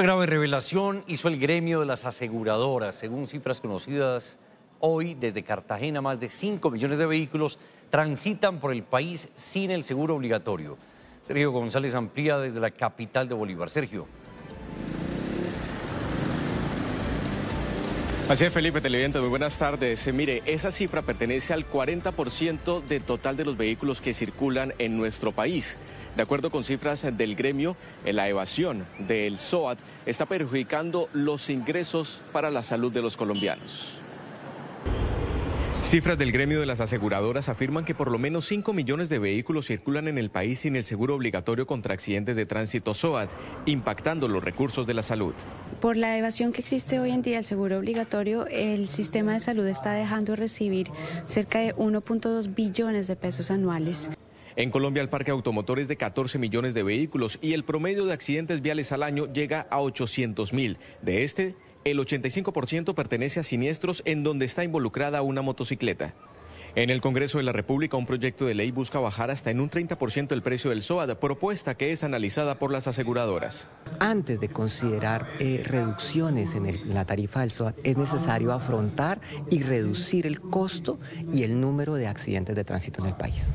Una grave revelación hizo el gremio de las aseguradoras. Según cifras conocidas hoy, desde Cartagena más de 5 millones de vehículos transitan por el país sin el seguro obligatorio. Sergio González amplía desde la capital de Bolívar. Sergio. Así es, Felipe, televidente, muy buenas tardes. Eh, mire, esa cifra pertenece al 40% del total de los vehículos que circulan en nuestro país. De acuerdo con cifras del gremio, eh, la evasión del SOAT está perjudicando los ingresos para la salud de los colombianos. Cifras del gremio de las aseguradoras afirman que por lo menos 5 millones de vehículos circulan en el país sin el seguro obligatorio contra accidentes de tránsito SOAT, impactando los recursos de la salud. Por la evasión que existe hoy en día del seguro obligatorio, el sistema de salud está dejando de recibir cerca de 1.2 billones de pesos anuales. En Colombia el parque automotor es de 14 millones de vehículos y el promedio de accidentes viales al año llega a 800 mil. De este, el 85% pertenece a siniestros en donde está involucrada una motocicleta. En el Congreso de la República, un proyecto de ley busca bajar hasta en un 30% el precio del SOAD, propuesta que es analizada por las aseguradoras. Antes de considerar eh, reducciones en, en, la tarifa del SOAD, es necesario afrontar y reducir el costo y el número de accidentes de tránsito en el país.